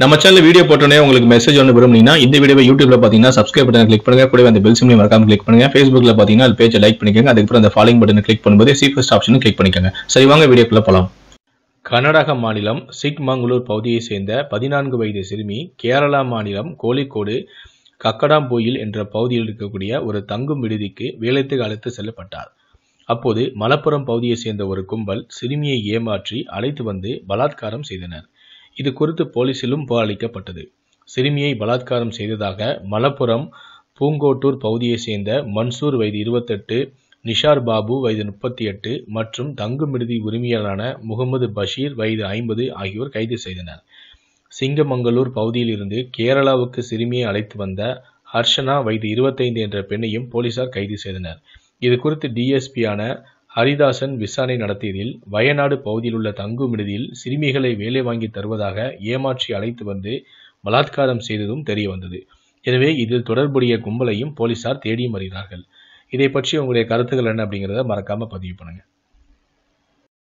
நம்ம channel video போட்டோன்னே உங்களுக்கு மெசேஜ் ஒன்று விரும்புனீங்கன்னா இந்த வீடியோ யூடியூப்ல பார்த்தீங்கன்னா சப்ஸ்கிரைப் பட்டன் கிளிக் பண்ணுங்க கூட அந்த பெல் சிம்லையும் மறக்காம கிளிக் பண்ணுங்க ஃபேஸ்புக்ல பார்த்தீங்கன்னா அது பேஜை லைக் பண்ணிக்கோங்க அதுக்கப்புறம் அந்த ஃபாலோயிங் பட்டன் கிளிக் பண்ணும்போது சி ஃபர்ஸ்ட் ஆப்ஷன் கிளிக் பண்ணிக்கோங்க சரி வாங்க வீடியோக்குள்ள போகலாம் கர்நாடக மாநிலம் சிக்மங்களூர் பகுதியை சேர்ந்த பதினான்கு வயது சிறுமி கேரளா மாநிலம் கோழிக்கோடு கக்கடாம்போயில் என்ற பகுதியில் இருக்கக்கூடிய ஒரு தங்கும் விடுதிக்கு வேலைத்துக்கு அழைத்து செல்லப்பட்டார் அப்போது மலப்புரம் பகுதியை சேர்ந்த ஒரு கும்பல் சிறுமியை ஏமாற்றி அழைத்து வந்து பலாத்காரம் செய்தனர் இது குறித்து போலீசிலும் புகாரளிக்கப்பட்டது சிறுமியை பலாத்காரம் செய்ததாக மலப்புரம் பூங்கோட்டூர் பகுதியைச் சேர்ந்த மன்சூர் வயது இருபத்தெட்டு நிஷார் பாபு வயது முப்பத்தி எட்டு மற்றும் தங்குமிடுதி உரிமையாளரான முகமது பஷீர் வயது ஐம்பது ஆகியோர் கைது செய்தனர் சிங்கமங்களூர் பகுதியிலிருந்து கேரளாவுக்கு சிறுமியை அழைத்து வந்த ஹர்ஷனா வயது இருபத்தைந்து என்ற பெண்ணையும் போலீசார் கைது செய்தனர் இது குறித்து டிஎஸ்பியான ஹரிதாசன் விசாரணை நடத்தியதில் வயநாடு பகுதியிலுள்ள தங்கும் விடுதியில் சிறுமிகளை வேலை வாங்கி தருவதாக ஏமாற்றி அழைத்து வந்து பலாத்காரம் செய்ததும் தெரியவந்தது எனவே இதில் தொடர்புடைய கும்பலையும் போலீசார் தேடியும் வருகிறார்கள் இதை பற்றி உங்களுடைய கருத்துக்கள் என்ன அப்படிங்கிறத மறக்காமல் பதிவு பண்ணுங்கள்